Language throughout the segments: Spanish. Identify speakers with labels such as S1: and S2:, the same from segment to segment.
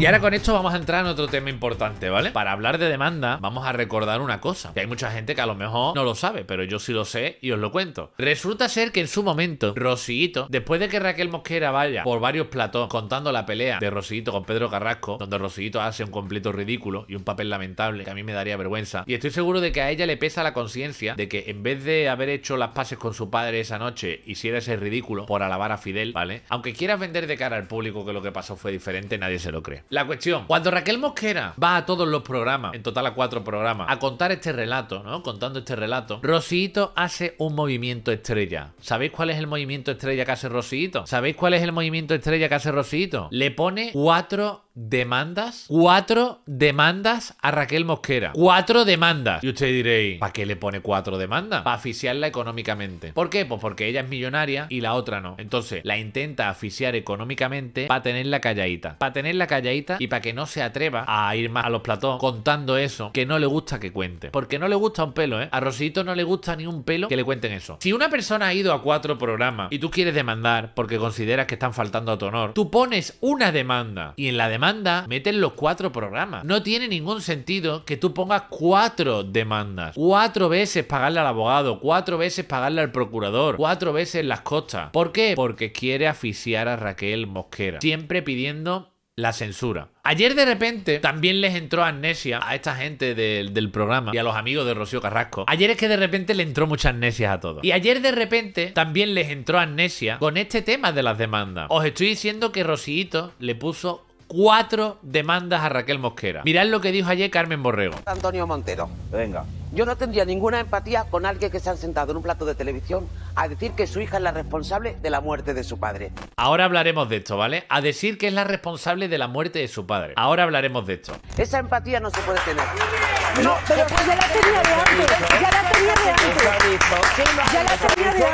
S1: Y ahora con esto vamos a entrar en otro tema importante, ¿vale? Para hablar de demanda, vamos a recordar una cosa. Que hay mucha gente que a lo mejor no lo sabe, pero yo sí lo sé y os lo cuento. Resulta ser que en su momento, Rosiguito después de que Raquel Mosquera vaya por varios platos contando la pelea de Rosillito con Pedro Carrasco, donde Rosillito hace un completo ridículo y un papel lamentable que a mí me daría vergüenza, y estoy seguro de que a ella le pesa la conciencia de que en vez de haber hecho las pases con su padre esa noche, hiciera ese ridículo por alabar a Fidel, ¿vale? Aunque quieras vender de cara al público que lo que pasó fue diferente, nadie se lo cree. La cuestión, cuando Raquel Mosquera va a todos los programas, en total a cuatro programas, a contar este relato, ¿no? Contando este relato, Rosito hace un movimiento estrella. ¿Sabéis cuál es el movimiento estrella que hace Rosito? ¿Sabéis cuál es el movimiento estrella que hace Rosito? Le pone cuatro demandas, cuatro demandas a Raquel Mosquera. Cuatro demandas. Y usted diréis, ¿para qué le pone cuatro demandas? Para asfixiarla económicamente. ¿Por qué? Pues porque ella es millonaria y la otra no. Entonces, la intenta asfixiar económicamente para tenerla calladita. Para tenerla calladita y para que no se atreva a ir más a los platón contando eso que no le gusta que cuente. Porque no le gusta un pelo, ¿eh? A Rosito no le gusta ni un pelo que le cuenten eso. Si una persona ha ido a cuatro programas y tú quieres demandar porque consideras que están faltando a tu honor, tú pones una demanda y en la demanda metes los cuatro programas. No tiene ningún sentido que tú pongas cuatro demandas. Cuatro veces pagarle al abogado, cuatro veces pagarle al procurador, cuatro veces las costas. ¿Por qué? Porque quiere asfixiar a Raquel Mosquera. Siempre pidiendo la censura. Ayer de repente también les entró amnesia a esta gente del programa y a los amigos de Rocío Carrasco. Ayer es que de repente le entró mucha amnesia a todos. Y ayer de repente también les entró amnesia con este tema de las demandas. Os estoy diciendo que Rocíito le puso cuatro demandas a Raquel Mosquera. Mirad lo que dijo ayer Carmen Borrego. Antonio Montero. Venga. Yo no tendría ninguna empatía con alguien que se ha sentado en un plato de televisión a decir que su hija es la responsable de la muerte de su padre. Ahora hablaremos de esto, ¿vale? A decir que es la responsable de la muerte de su padre. Ahora hablaremos de esto. Esa empatía no se puede tener. No, pero pues ya la tenía de antes. Ya la tenía de antes. Ya la tenía de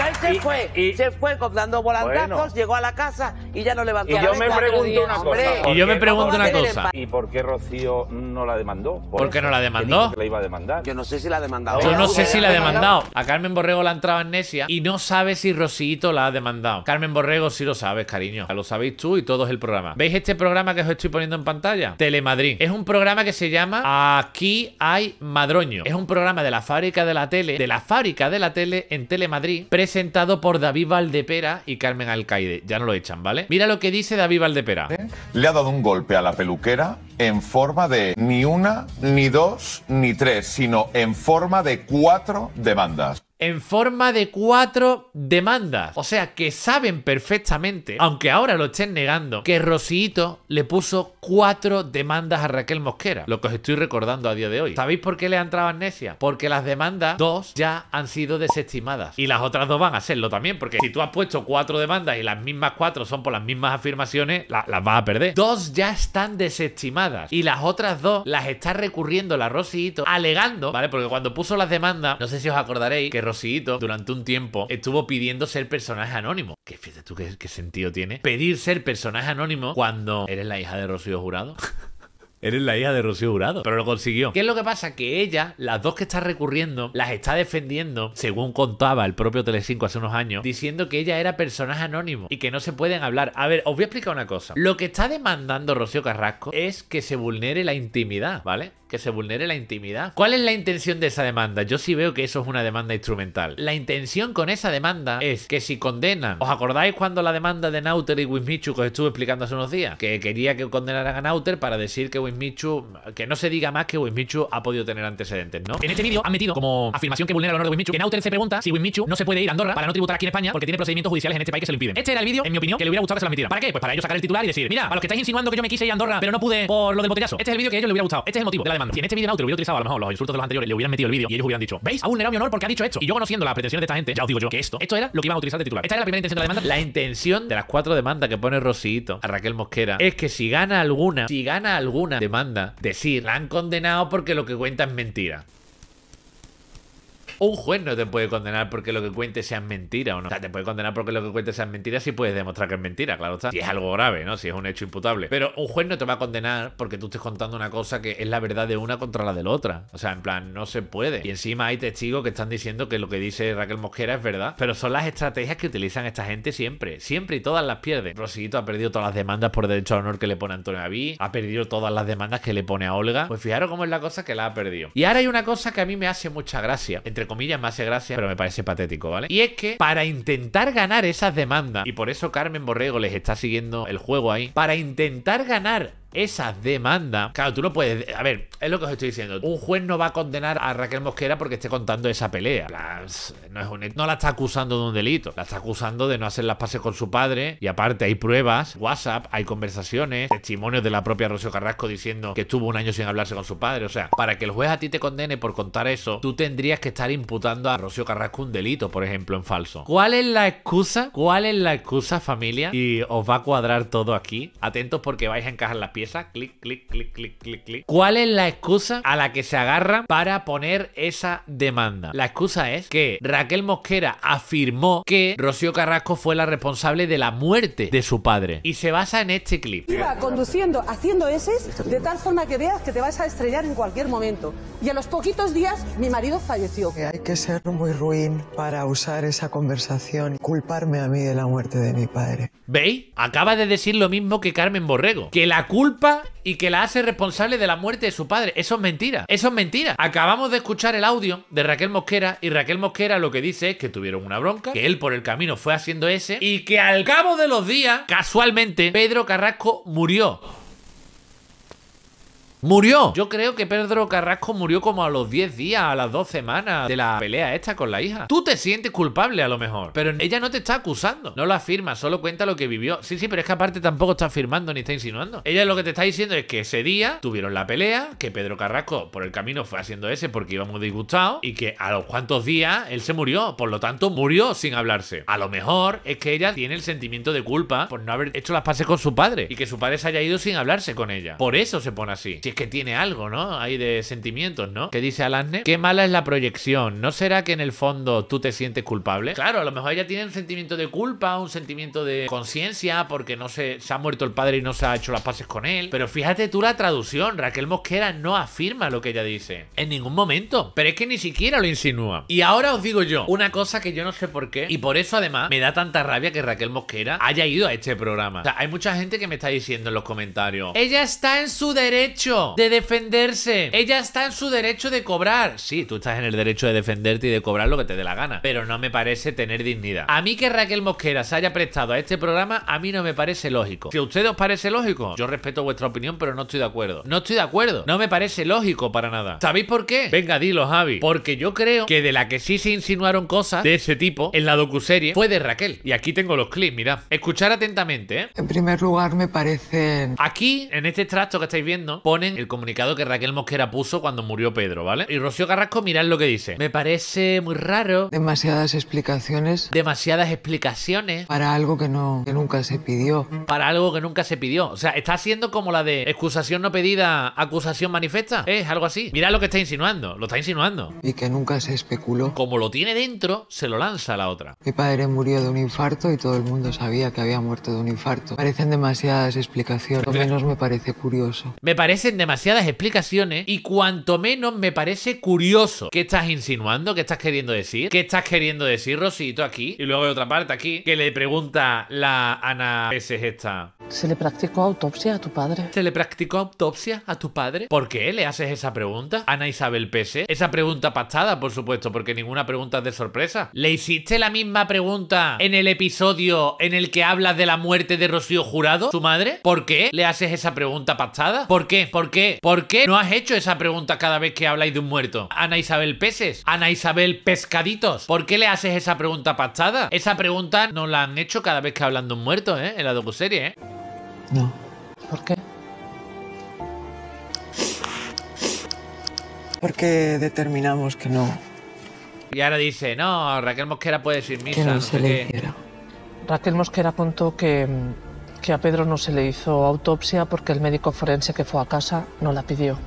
S1: antes. fue. Y, se fue dando volantazos, llegó a la casa y ya no levantó y la yo me pregunto una cosa. Y yo me pregunto una cosa. ¿Y por qué Rocío no la demandó? ¿Por qué no la demandó? La iba a demandar. Yo no sé si la ha demandado. Yo no sé si la ha demandado. A Carmen Borrego la entrado en nesia y no sabe si Rosito la ha demandado. Carmen Borrego sí lo sabes, cariño. Lo sabéis tú y todos el programa. ¿Veis este programa que os estoy poniendo en pantalla? Telemadrid. Es un programa que se llama Aquí hay Madroño. Es un programa de la fábrica de la tele, de la fábrica de la tele en Telemadrid, presentado por David Valdepera y Carmen Alcaide. Ya no lo echan, ¿vale? Mira lo que dice David Valdepera. Le ha dado un golpe a la peluquera en forma de ni una, ni dos, ni tres, sino en forma de cuatro demandas en forma de cuatro demandas. O sea que saben perfectamente, aunque ahora lo estén negando, que Rosito le puso cuatro demandas a Raquel Mosquera. Lo que os estoy recordando a día de hoy. ¿Sabéis por qué le ha entrado amnesia? Porque las demandas, dos, ya han sido desestimadas. Y las otras dos van a serlo también. Porque si tú has puesto cuatro demandas y las mismas cuatro son por las mismas afirmaciones, las vas a perder. Dos ya están desestimadas. Y las otras dos las está recurriendo la Rosito, alegando, ¿vale? Porque cuando puso las demandas, no sé si os acordaréis que Rosito durante un tiempo estuvo pidiendo ser personaje anónimo. Que fíjate tú qué, qué sentido tiene. Pedir ser personaje anónimo cuando eres la hija de Rocío Jurado. Eres la hija de Rocío Jurado. Pero lo consiguió. ¿Qué es lo que pasa? Que ella, las dos que está recurriendo, las está defendiendo, según contaba el propio Telecinco hace unos años, diciendo que ella era personaje anónimo y que no se pueden hablar. A ver, os voy a explicar una cosa. Lo que está demandando Rocío Carrasco es que se vulnere la intimidad, ¿vale? que se vulnere la intimidad. ¿Cuál es la intención de esa demanda? Yo sí veo que eso es una demanda instrumental. La intención con esa demanda es que si condenan, ¿os acordáis cuando la demanda de Nauter y Wismichu que os estuve explicando hace unos días? Que quería que condenaran a Nauter para decir que Wismichu, que no se diga más que Wismichu ha podido tener antecedentes, ¿no? En este vídeo han metido como afirmación que vulnera el honor de Wismichu que Nauter se pregunta si Wismichu no se puede ir a Andorra para no tributar aquí en España porque tiene procedimientos judiciales en este país que se lo impiden. Este era el vídeo, en mi opinión, que le hubiera gustado que se lo ¿Para qué? Pues para ellos sacar el titular y decir, mira, a los que estáis insinuando que yo me quise ir a Andorra pero no pude por lo del botellazo. Este es el vídeo que a ellos le hubiera gustado. Este es el motivo si este en este vídeo en lo hubiera utilizado a lo mejor los insultos de los anteriores, le hubieran metido el vídeo y ellos hubieran dicho, ¿veis? Ha vulnerado mi honor porque ha dicho esto. Y yo conociendo las pretensiones de esta gente, ya os digo yo que esto, esto era lo que iban a utilizar de titular. Esta era la primera intención de la demanda. La intención de las cuatro demandas que pone Rosito a Raquel Mosquera es que si gana alguna, si gana alguna demanda, decir, la han condenado porque lo que cuenta es mentira. Un juez no te puede condenar porque lo que cuente sea mentira o no. O sea, te puede condenar porque lo que cuente sea mentira si puedes demostrar que es mentira, claro está. Si es algo grave, ¿no? Si es un hecho imputable. Pero un juez no te va a condenar porque tú estés contando una cosa que es la verdad de una contra la de la otra. O sea, en plan, no se puede. Y encima hay testigos que están diciendo que lo que dice Raquel Mosquera es verdad. Pero son las estrategias que utilizan esta gente siempre. Siempre y todas las pierde. Rosito ha perdido todas las demandas por derecho al honor que le pone Antonio David, Ha perdido todas las demandas que le pone a Olga. Pues fijaros cómo es la cosa que la ha perdido. Y ahora hay una cosa que a mí me hace mucha gracia. Entre comillas, me hace gracia, pero me parece patético, ¿vale? Y es que para intentar ganar esas demandas, y por eso Carmen Borrego les está siguiendo el juego ahí, para intentar ganar esa demanda, claro, tú no puedes. A ver, es lo que os estoy diciendo. Un juez no va a condenar a Raquel Mosquera porque esté contando esa pelea. no, la está acusando de un delito. La está acusando de no hacer las pases con su padre. Y aparte, hay pruebas, WhatsApp, hay conversaciones, testimonios de la propia Rocío Carrasco diciendo que estuvo un año sin hablarse con su padre. O sea, para que el juez a ti te condene por contar eso, tú tendrías que estar imputando a Rocío Carrasco un delito, por ejemplo, en falso. ¿Cuál es la excusa? ¿Cuál es la excusa, familia? Y os va a cuadrar todo aquí. Atentos porque vais a encajar las esa, clic, clic, clic, clic, clic, clic. ¿Cuál es la excusa a la que se agarra para poner esa demanda? La excusa es que Raquel Mosquera afirmó que Rocío Carrasco fue la responsable de la muerte de su padre. Y se basa en este clip. Iba conduciendo, haciendo ese, de tal forma que veas que te vas a estrellar en cualquier momento. Y a los poquitos días mi marido falleció. Que hay que ser muy ruin para usar esa conversación, y culparme a mí de la muerte de mi padre. ¿Veis? Acaba de decir lo mismo que Carmen Borrego, que la culpa y que la hace responsable de la muerte de su padre. Eso es mentira. Eso es mentira. Acabamos de escuchar el audio de Raquel Mosquera y Raquel Mosquera lo que dice es que tuvieron una bronca, que él por el camino fue haciendo ese y que al cabo de los días, casualmente, Pedro Carrasco murió murió. Yo creo que Pedro Carrasco murió como a los 10 días, a las 2 semanas de la pelea esta con la hija. Tú te sientes culpable a lo mejor, pero ella no te está acusando. No lo afirma, solo cuenta lo que vivió. Sí, sí, pero es que aparte tampoco está afirmando ni está insinuando. Ella lo que te está diciendo es que ese día tuvieron la pelea, que Pedro Carrasco por el camino fue haciendo ese porque íbamos disgustados y que a los cuantos días él se murió. Por lo tanto, murió sin hablarse. A lo mejor es que ella tiene el sentimiento de culpa por no haber hecho las pases con su padre y que su padre se haya ido sin hablarse con ella. Por eso se pone así es que tiene algo, ¿no? Hay de sentimientos, ¿no? ¿Qué dice Alasne, qué mala es la proyección. ¿No será que en el fondo tú te sientes culpable? Claro, a lo mejor ella tiene un sentimiento de culpa, un sentimiento de conciencia, porque no se, se ha muerto el padre y no se ha hecho las paces con él. Pero fíjate tú la traducción, Raquel Mosquera no afirma lo que ella dice. En ningún momento. Pero es que ni siquiera lo insinúa. Y ahora os digo yo, una cosa que yo no sé por qué, y por eso además me da tanta rabia que Raquel Mosquera haya ido a este programa. O sea, hay mucha gente que me está diciendo en los comentarios, ella está en su derecho de defenderse. Ella está en su derecho de cobrar. Sí, tú estás en el derecho de defenderte y de cobrar lo que te dé la gana. Pero no me parece tener dignidad. A mí que Raquel Mosquera se haya prestado a este programa, a mí no me parece lógico. Si a ustedes os parece lógico, yo respeto vuestra opinión, pero no estoy de acuerdo. No estoy de acuerdo. No me parece lógico para nada. ¿Sabéis por qué? Venga, dilo, Javi. Porque yo creo que de la que sí se insinuaron cosas de ese tipo en la docuserie fue de Raquel. Y aquí tengo los clips, mirad. Escuchar atentamente, ¿eh? En primer lugar, me parecen. Aquí, en este extracto que estáis viendo, pone el comunicado que Raquel Mosquera puso cuando murió Pedro, ¿vale? Y Rocío Carrasco, mirad lo que dice. Me parece muy raro. Demasiadas explicaciones. Demasiadas explicaciones. Para algo que, no, que nunca se pidió. Para algo que nunca se pidió. O sea, está haciendo como la de excusación no pedida, acusación manifiesta, Es algo así. Mira lo que está insinuando. Lo está insinuando. Y que nunca se especuló. Como lo tiene dentro, se lo lanza a la otra. Mi padre murió de un infarto y todo el mundo sabía que había muerto de un infarto. Parecen demasiadas explicaciones. Lo menos me parece curioso. Me parecen demasiadas explicaciones y cuanto menos me parece curioso. ¿Qué estás insinuando? ¿Qué estás queriendo decir? ¿Qué estás queriendo decir, Rosito, aquí? Y luego hay otra parte aquí que le pregunta la Ana es esta. ¿Se le practicó autopsia a tu padre? ¿Se le practicó autopsia a tu padre? ¿Por qué le haces esa pregunta? Ana Isabel Pese. Esa pregunta pastada, por supuesto, porque ninguna pregunta es de sorpresa. ¿Le hiciste la misma pregunta en el episodio en el que hablas de la muerte de Rocío Jurado, su madre? ¿Por qué le haces esa pregunta pastada? ¿Por qué? ¿Por ¿Por qué? ¿Por qué no has hecho esa pregunta cada vez que habláis de un muerto? Ana Isabel Peces, Ana Isabel Pescaditos, ¿por qué le haces esa pregunta pastada? Esa pregunta no la han hecho cada vez que hablan de un muerto, ¿eh? En la docuserie, ¿eh? No. ¿Por qué? Porque determinamos que no. Y ahora dice, no, Raquel Mosquera puede decir misa. Que no, le Raquel Mosquera contó que mm, que a Pedro no se le hizo autopsia porque el médico forense que fue a casa no la pidió.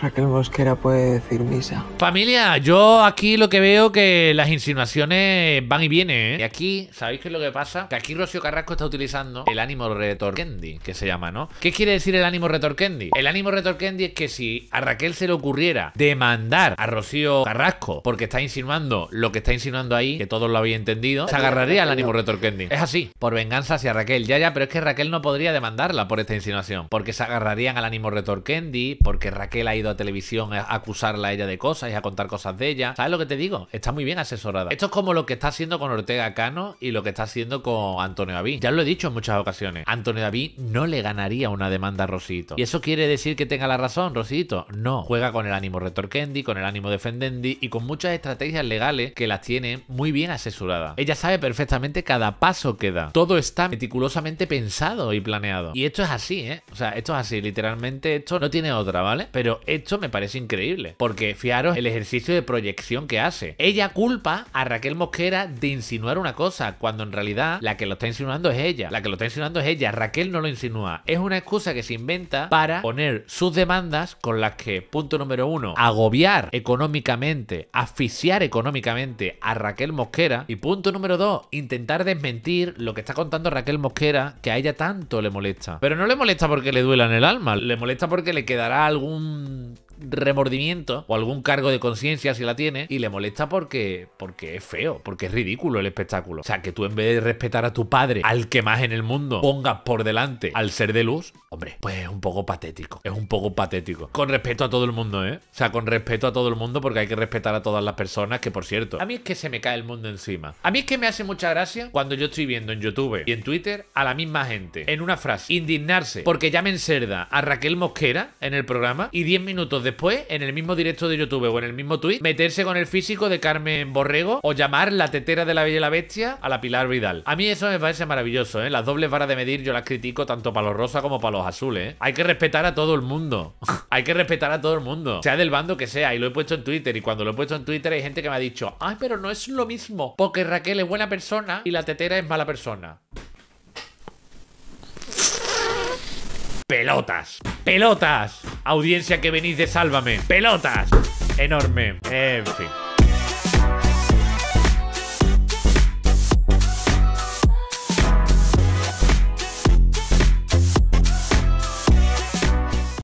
S1: Raquel Mosquera puede decir misa. Familia, yo aquí lo que veo que las insinuaciones van y vienen, ¿eh? Y aquí, ¿sabéis qué es lo que pasa? Que aquí Rocío Carrasco está utilizando el ánimo retorquendi, que se llama, ¿no? ¿Qué quiere decir el ánimo retorquendi? El ánimo retorquendi es que si a Raquel se le ocurriera demandar a Rocío Carrasco porque está insinuando lo que está insinuando ahí, que todos lo habéis entendido, se agarraría al ánimo retorquendi. Es así, por venganza hacia Raquel. Ya, ya, pero es que Raquel no podría demandarla por esta insinuación, porque se agarrarían al ánimo retorquendi, porque Raquel ha ido a televisión a acusarla a ella de cosas y a contar cosas de ella. ¿Sabes lo que te digo? Está muy bien asesorada. Esto es como lo que está haciendo con Ortega Cano y lo que está haciendo con Antonio David. Ya lo he dicho en muchas ocasiones. Antonio David no le ganaría una demanda a Rosito. ¿Y eso quiere decir que tenga la razón, Rosito? No. Juega con el ánimo retorquendi, con el ánimo defendendi y con muchas estrategias legales que las tiene muy bien asesoradas. Ella sabe perfectamente cada paso que da. Todo está meticulosamente pensado y planeado. Y esto es así, ¿eh? O sea, esto es así. Literalmente esto no tiene otra, ¿vale? Pero es esto me parece increíble, porque fiaros el ejercicio de proyección que hace. Ella culpa a Raquel Mosquera de insinuar una cosa, cuando en realidad la que lo está insinuando es ella. La que lo está insinuando es ella, Raquel no lo insinúa. Es una excusa que se inventa para poner sus demandas con las que, punto número uno, agobiar económicamente, asfixiar económicamente a Raquel Mosquera. Y punto número dos, intentar desmentir lo que está contando Raquel Mosquera que a ella tanto le molesta. Pero no le molesta porque le duela en el alma, le molesta porque le quedará algún remordimiento o algún cargo de conciencia si la tiene y le molesta porque, porque es feo, porque es ridículo el espectáculo. O sea, que tú en vez de respetar a tu padre, al que más en el mundo, pongas por delante al ser de luz, hombre, pues es un poco patético. Es un poco patético. Con respeto a todo el mundo, ¿eh? O sea, con respeto a todo el mundo porque hay que respetar a todas las personas, que por cierto, a mí es que se me cae el mundo encima. A mí es que me hace mucha gracia cuando yo estoy viendo en YouTube y en Twitter a la misma gente, en una frase, indignarse porque llamen cerda a Raquel Mosquera en el programa y 10 minutos de después, en el mismo directo de YouTube o en el mismo tweet, meterse con el físico de Carmen Borrego o llamar la tetera de la Bella y la Bestia a la Pilar Vidal. A mí eso me parece maravilloso, ¿eh? Las dobles varas de medir yo las critico tanto para los rosas como para los azules, ¿eh? Hay que respetar a todo el mundo. hay que respetar a todo el mundo, sea del bando que sea. Y lo he puesto en Twitter. Y cuando lo he puesto en Twitter hay gente que me ha dicho, ay, pero no es lo mismo, porque Raquel es buena persona y la tetera es mala persona. Pelotas. Pelotas. Audiencia que venís de Sálvame. Pelotas. Enorme. En fin.